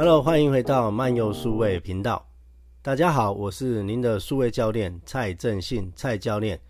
Hello，欢迎回到漫幼数位频道。大家好，我是您的数位教练蔡正信，蔡教练。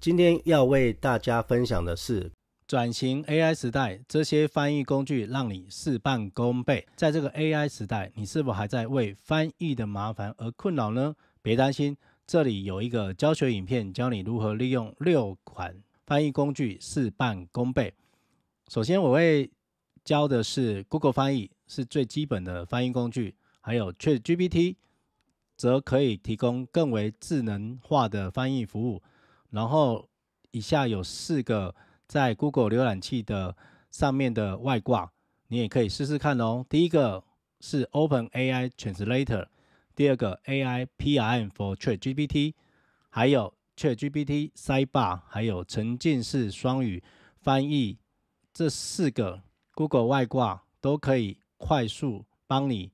今天要为大家分享的是，转型 AI 时代，这些翻译工具让你事半功倍。在这个 AI 时代，你是否还在为翻译的麻烦而困扰呢？别担心，这里有一个教学影片，教你如何利用六款翻译工具，事半功倍。首先，我会教的是 Google 翻译。是最基本的翻译工具，还有 ChatGPT 则可以提供更为智能化的翻译服务。然后，以下有四个在 Google 浏览器的上面的外挂，你也可以试试看哦。第一个是 OpenAI Translator，第二个 AI PM r for ChatGPT，还有 ChatGPT Sidebar，还有沉浸式双语翻译这四个 Google 外挂都可以。快速帮你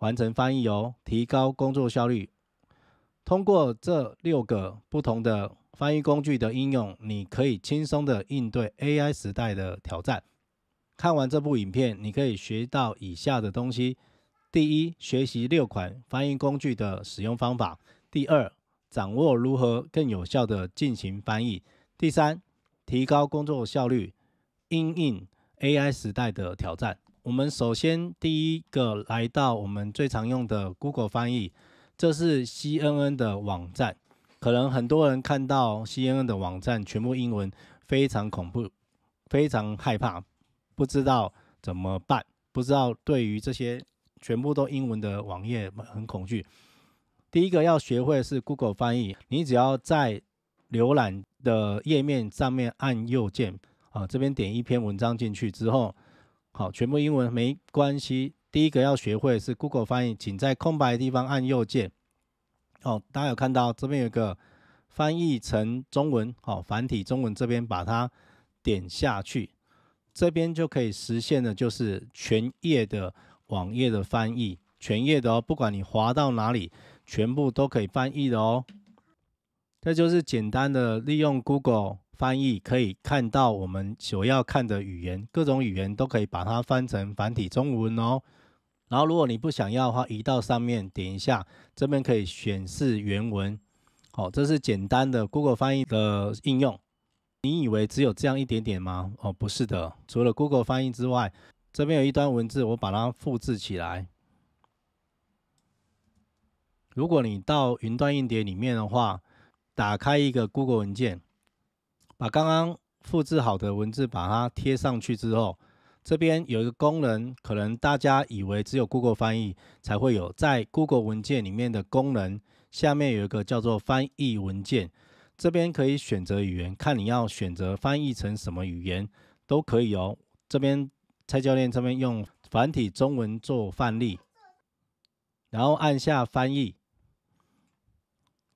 完成翻译哦，提高工作效率。通过这六个不同的翻译工具的应用，你可以轻松的应对 AI 时代的挑战。看完这部影片，你可以学到以下的东西：第一，学习六款翻译工具的使用方法；第二，掌握如何更有效的进行翻译；第三，提高工作效率，应应 AI 时代的挑战。我们首先第一个来到我们最常用的 Google 翻译，这是 CNN 的网站。可能很多人看到 CNN 的网站全部英文，非常恐怖，非常害怕，不知道怎么办，不知道对于这些全部都英文的网页很恐惧。第一个要学会是 Google 翻译，你只要在浏览的页面上面按右键，啊，这边点一篇文章进去之后。好，全部英文没关系。第一个要学会是 Google 翻译，请在空白的地方按右键。好，大家有看到这边有个翻译成中文，好，繁体中文这边把它点下去，这边就可以实现的，就是全页的网页的翻译，全页的哦，不管你滑到哪里，全部都可以翻译的哦。这就是简单的利用 Google。翻译可以看到我们所要看的语言，各种语言都可以把它翻成繁体中文哦。然后，如果你不想要的话，移到上面点一下，这边可以显示原文。好，这是简单的 Google 翻译的应用。你以为只有这样一点点吗？哦，不是的，除了 Google 翻译之外，这边有一段文字，我把它复制起来。如果你到云端硬碟里面的话，打开一个 Google 文件。把刚刚复制好的文字，把它贴上去之后，这边有一个功能，可能大家以为只有 Google 翻译才会有，在 Google 文件里面的功能下面有一个叫做翻译文件，这边可以选择语言，看你要选择翻译成什么语言都可以哦。这边蔡教练这边用繁体中文做范例，然后按下翻译，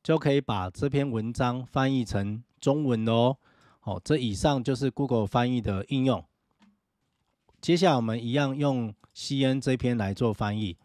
就可以把这篇文章翻译成中文哦。好，这以上就是 Google 翻译的应用。接下来我们一样用 CNN 这篇来做翻译。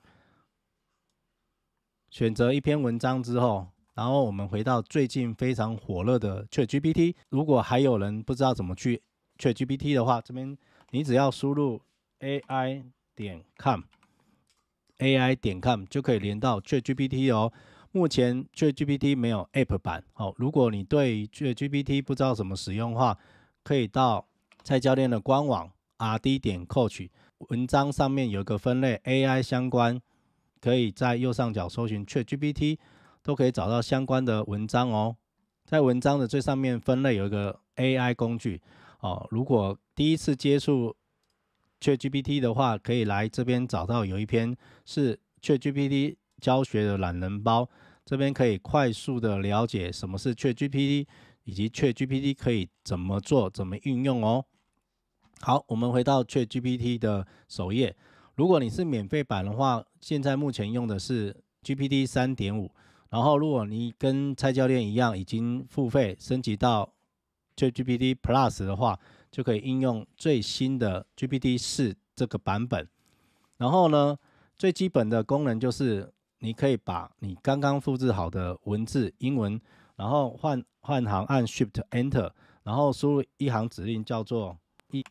选择一篇文章之后，然后我们回到最近非常火热的 ChatGPT。如果还有人不知道怎么去 ChatGPT 的话，这边你只要输入 ai 点 com，ai 点 com 就可以连到 ChatGPT 哦。目前 c h a t GPT 没有 App 版哦。如果你对 c h a t GPT 不知道怎么使用的话，可以到蔡教练的官网 rd 点 coach 文章上面有一个分类 AI 相关，可以在右上角搜寻 c h a t GPT，都可以找到相关的文章哦。在文章的最上面分类有一个 AI 工具哦。如果第一次接触 c h a t GPT 的话，可以来这边找到有一篇是 c h a t GPT。教学的懒人包，这边可以快速的了解什么是 t GPT，以及 t GPT 可以怎么做、怎么运用哦。好，我们回到 t GPT 的首页。如果你是免费版的话，现在目前用的是 GPT 三点五。然后，如果你跟蔡教练一样已经付费升级到 t GPT Plus 的话，就可以应用最新的 GPT 四这个版本。然后呢，最基本的功能就是。你可以把你刚刚复制好的文字（英文），然后换换行按 Shift Enter，然后输入一行指令叫做“一”。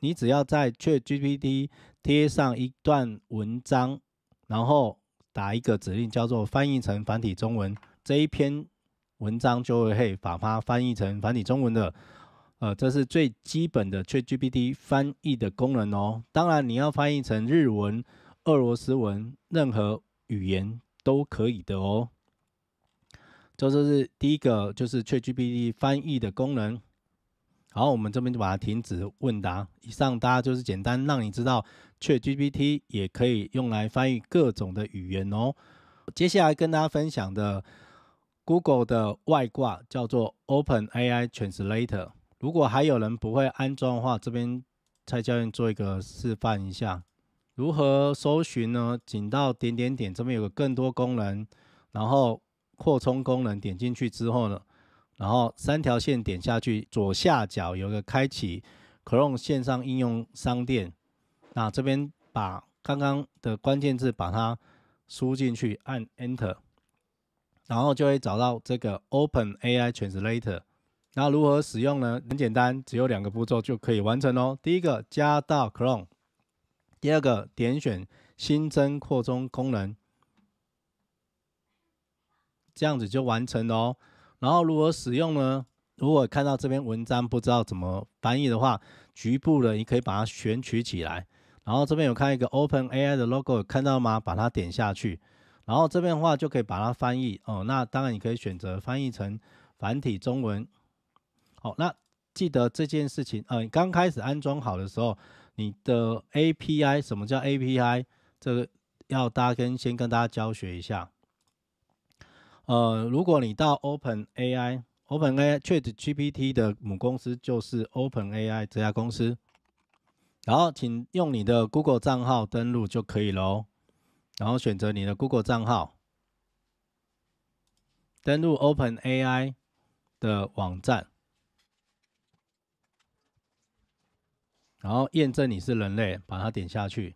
你只要在 Chat GPT 贴上一段文章，然后打一个指令叫做“翻译成繁体中文”，这一篇文章就会可把它翻译成繁体中文的。呃，这是最基本的 Chat GPT 翻译的功能哦。当然，你要翻译成日文、俄罗斯文，任何。语言都可以的哦，这就是第一个，就是 ChatGPT 翻译的功能。好，我们这边就把它停止问答。以上大家就是简单让你知道，ChatGPT 也可以用来翻译各种的语言哦。接下来跟大家分享的 Google 的外挂叫做 OpenAI Translator。如果还有人不会安装的话，这边蔡教练做一个示范一下。如何搜寻呢？点到点点点这边有个更多功能，然后扩充功能，点进去之后呢，然后三条线点下去，左下角有个开启 Chrome 线上应用商店。那这边把刚刚的关键字把它输进去，按 Enter，然后就会找到这个 Open AI Translator。那如何使用呢？很简单，只有两个步骤就可以完成哦。第一个，加到 Chrome。第二个点选新增扩充功能，这样子就完成了哦。然后如何使用呢？如果看到这篇文章不知道怎么翻译的话，局部的你可以把它选取起来。然后这边有看一个 Open AI 的 logo，看到吗？把它点下去，然后这边的话就可以把它翻译哦。那当然你可以选择翻译成繁体中文。好，那记得这件事情，呃，刚开始安装好的时候。你的 API 什么叫 API？这个要大家跟先跟大家教学一下。呃，如果你到 OpenAI，OpenAI Chat GPT 的母公司就是 OpenAI 这家公司，然后请用你的 Google 账号登录就可以了，然后选择你的 Google 账号登录 OpenAI 的网站。然后验证你是人类，把它点下去。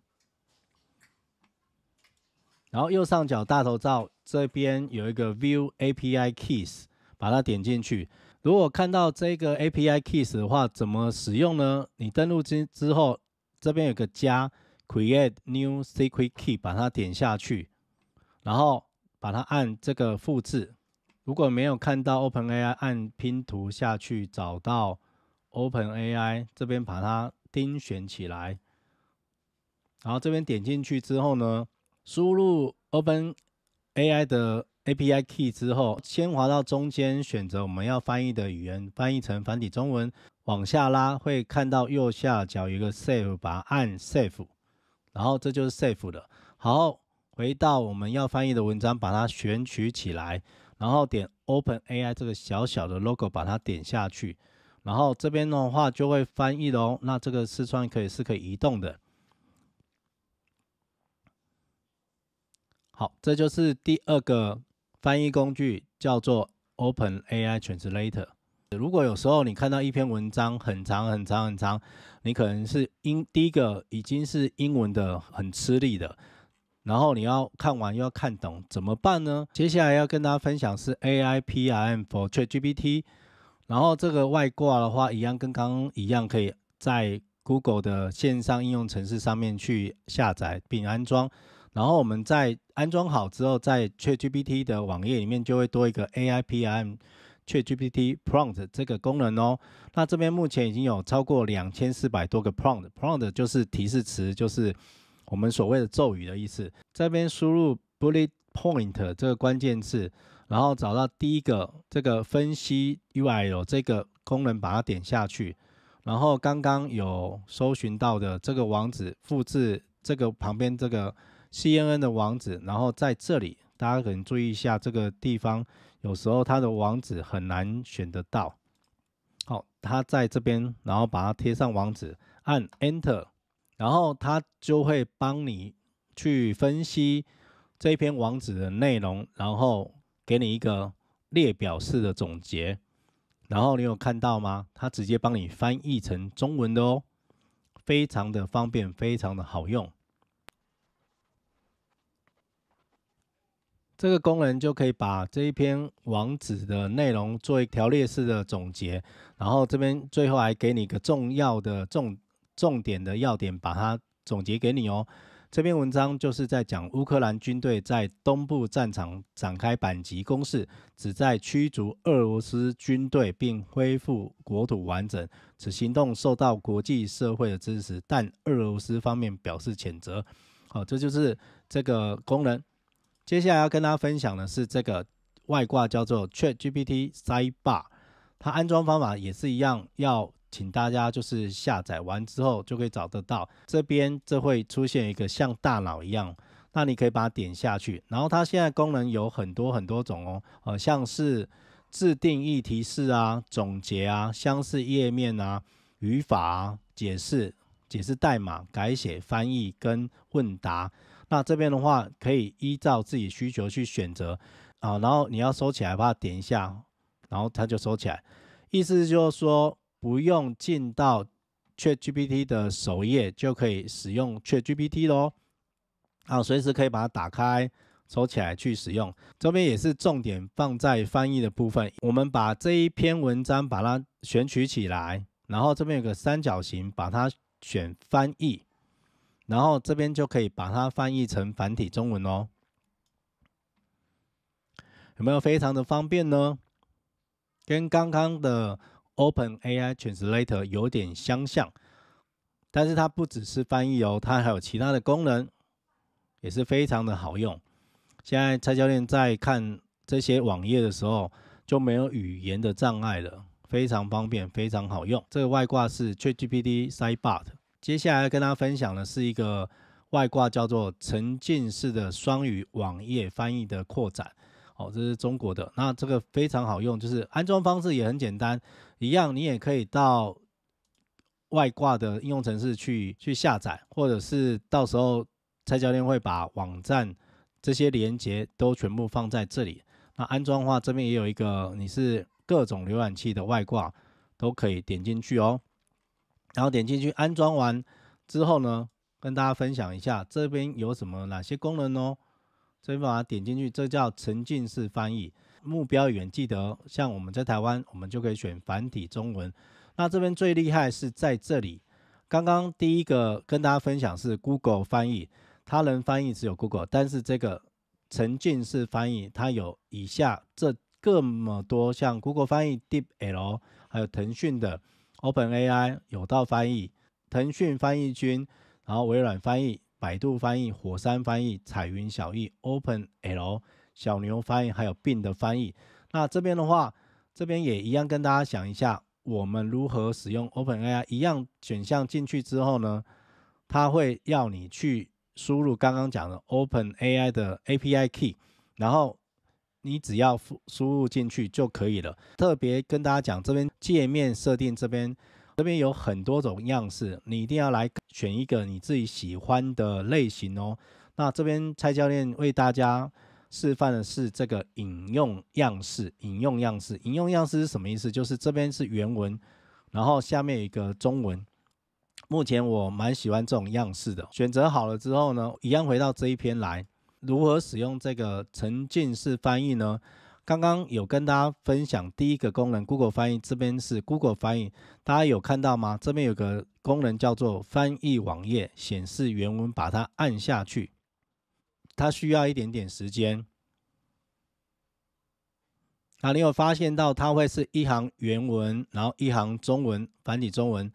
然后右上角大头照这边有一个 View API Keys，把它点进去。如果看到这个 API Keys 的话，怎么使用呢？你登录之之后，这边有个加 Create New Secret Key，把它点下去，然后把它按这个复制。如果没有看到 OpenAI，按拼图下去找到 OpenAI，这边把它。精选起来，然后这边点进去之后呢，输入 Open AI 的 API key 之后，先滑到中间选择我们要翻译的语言，翻译成繁体中文，往下拉会看到右下角有一个 Save，把按 Save，然后这就是 Save 的。好，回到我们要翻译的文章，把它选取起来，然后点 Open AI 这个小小的 logo，把它点下去。然后这边的话就会翻译喽。那这个视窗可以是可以移动的。好，这就是第二个翻译工具，叫做 Open AI Translator。如果有时候你看到一篇文章很长很长很长，你可能是英第一个已经是英文的很吃力的，然后你要看完又要看懂怎么办呢？接下来要跟大家分享是 A I P i M for Chat G P T。然后这个外挂的话，一样跟刚刚一样，可以在 Google 的线上应用程式上面去下载并安装。然后我们在安装好之后，在 ChatGPT 的网页里面就会多一个 AI PM ChatGPT Prompt 这个功能哦。那这边目前已经有超过两千四百多个 Prompt，Prompt 就是提示词，就是我们所谓的咒语的意思。这边输入 Bullet Point 这个关键字。然后找到第一个这个分析 U I 有这个功能，把它点下去。然后刚刚有搜寻到的这个网址，复制这个旁边这个 CNN 的网址。然后在这里，大家可能注意一下这个地方，有时候它的网址很难选得到。好，它在这边，然后把它贴上网址，按 Enter，然后它就会帮你去分析这篇网址的内容，然后。给你一个列表式的总结，然后你有看到吗？它直接帮你翻译成中文的哦，非常的方便，非常的好用。这个功能就可以把这一篇网址的内容做一条列式的总结，然后这边最后还给你一个重要的重重点的要点，把它总结给你哦。这篇文章就是在讲乌克兰军队在东部战场展开反击攻势，旨在驱逐俄罗斯军队并恢复国土完整。此行动受到国际社会的支持，但俄罗斯方面表示谴责。好，这就是这个功能。接下来要跟大家分享的是这个外挂，叫做 ChatGPT 塞霸。它安装方法也是一样，要。请大家就是下载完之后就可以找得到。这边这会出现一个像大脑一样，那你可以把它点下去。然后它现在功能有很多很多种哦，呃，像是自定义提示啊、总结啊、相似页面啊、语法解释、解释代码、改写、翻译跟问答。那这边的话可以依照自己需求去选择啊。然后你要收起来，把它点一下，然后它就收起来。意思就是说。不用进到 ChatGPT 的首页就可以使用 ChatGPT 咯，好，随时可以把它打开、收起来去使用。这边也是重点放在翻译的部分。我们把这一篇文章把它选取起来，然后这边有个三角形，把它选翻译，然后这边就可以把它翻译成繁体中文哦。有没有非常的方便呢？跟刚刚的。OpenAI Translator 有点相像，但是它不只是翻译哦，它还有其他的功能，也是非常的好用。现在蔡教练在看这些网页的时候就没有语言的障碍了，非常方便，非常好用。这个外挂是 ChatGPT s i d e b o t 接下来要跟大家分享的是一个外挂，叫做沉浸式的双语网页翻译的扩展。好，这是中国的，那这个非常好用，就是安装方式也很简单，一样你也可以到外挂的应用程式去去下载，或者是到时候蔡教练会把网站这些连接都全部放在这里。那安装的话，这边也有一个，你是各种浏览器的外挂都可以点进去哦。然后点进去安装完之后呢，跟大家分享一下这边有什么哪些功能哦。所以把它点进去，这叫沉浸式翻译。目标语言记得，像我们在台湾，我们就可以选繁体中文。那这边最厉害是在这里。刚刚第一个跟大家分享是 Google 翻译，它能翻译只有 Google，但是这个沉浸式翻译它有以下这这么多，像 Google 翻译、DeepL，还有腾讯的 OpenAI、有道翻译、腾讯翻译君，然后微软翻译。百度翻译、火山翻译、彩云小译、Open L、小牛翻译，还有病的翻译。那这边的话，这边也一样跟大家讲一下，我们如何使用 Open AI。一样选项进去之后呢，它会要你去输入刚刚讲的 Open AI 的 API Key，然后你只要输输入进去就可以了。特别跟大家讲，这边界面设定这边。这边有很多种样式，你一定要来选一个你自己喜欢的类型哦。那这边蔡教练为大家示范的是这个引用样式。引用样式，引用样式是什么意思？就是这边是原文，然后下面有一个中文。目前我蛮喜欢这种样式的。选择好了之后呢，一样回到这一篇来，如何使用这个沉浸式翻译呢？刚刚有跟大家分享第一个功能，Google 翻译这边是 Google 翻译，大家有看到吗？这边有个功能叫做翻译网页显示原文，把它按下去，它需要一点点时间。啊，你有发现到它会是一行原文，然后一行中文繁体中文，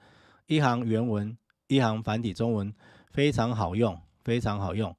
一行原文，一行繁体中文，非常好用，非常好用。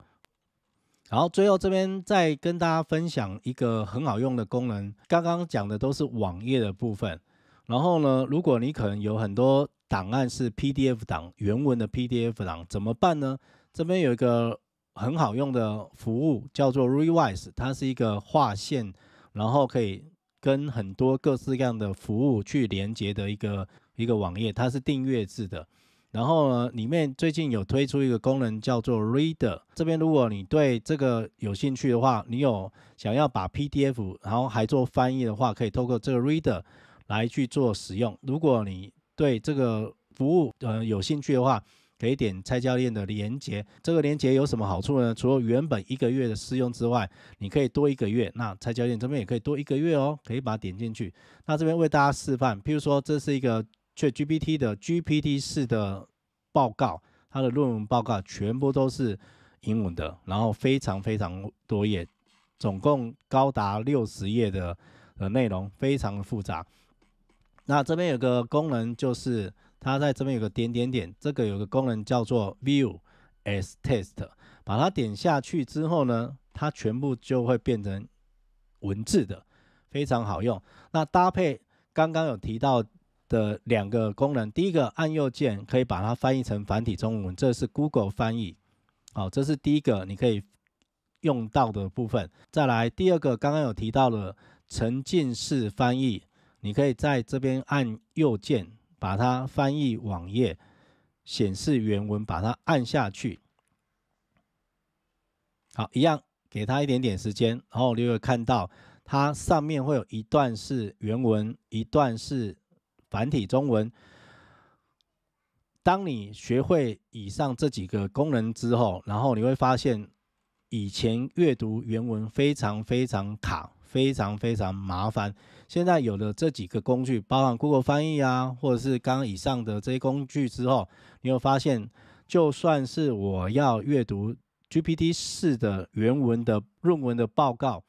然后最后这边再跟大家分享一个很好用的功能。刚刚讲的都是网页的部分，然后呢，如果你可能有很多档案是 PDF 档、原文的 PDF 档，怎么办呢？这边有一个很好用的服务叫做 r e v i s e 它是一个划线，然后可以跟很多各式各样的服务去连接的一个一个网页，它是订阅制的。然后呢，里面最近有推出一个功能叫做 Reader，这边如果你对这个有兴趣的话，你有想要把 PDF，然后还做翻译的话，可以透过这个 Reader 来去做使用。如果你对这个服务呃有兴趣的话，可以点蔡教练的连接。这个连接有什么好处呢？除了原本一个月的试用之外，你可以多一个月。那蔡教练这边也可以多一个月哦，可以把它点进去。那这边为大家示范，譬如说这是一个。却 GPT 的 GPT 四的报告，它的论文报告全部都是英文的，然后非常非常多页，总共高达六十页的呃内容，非常的复杂。那这边有个功能，就是它在这边有个点点点，这个有个功能叫做 View as text，把它点下去之后呢，它全部就会变成文字的，非常好用。那搭配刚刚有提到。的两个功能，第一个按右键可以把它翻译成繁体中文，这是 Google 翻译，好，这是第一个你可以用到的部分。再来第二个，刚刚有提到的沉浸式翻译，你可以在这边按右键，把它翻译网页显示原文，把它按下去，好，一样，给它一点点时间，然后你会看到它上面会有一段是原文，一段是。繁体中文。当你学会以上这几个功能之后，然后你会发现，以前阅读原文非常非常卡，非常非常麻烦。现在有了这几个工具，包含 Google 翻译啊，或者是刚刚以上的这些工具之后，你会发现，就算是我要阅读 GPT 四的原文的论文的报告，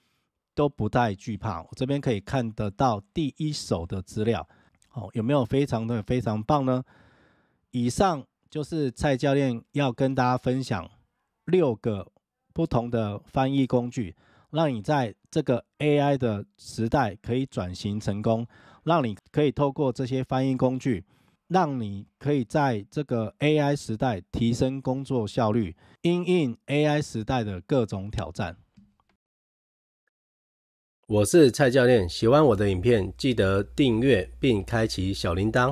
都不太惧怕。我这边可以看得到第一手的资料。哦，有没有非常的非常棒呢？以上就是蔡教练要跟大家分享六个不同的翻译工具，让你在这个 AI 的时代可以转型成功，让你可以透过这些翻译工具，让你可以在这个 AI 时代提升工作效率，应应 AI 时代的各种挑战。我是蔡教练，喜欢我的影片记得订阅并开启小铃铛。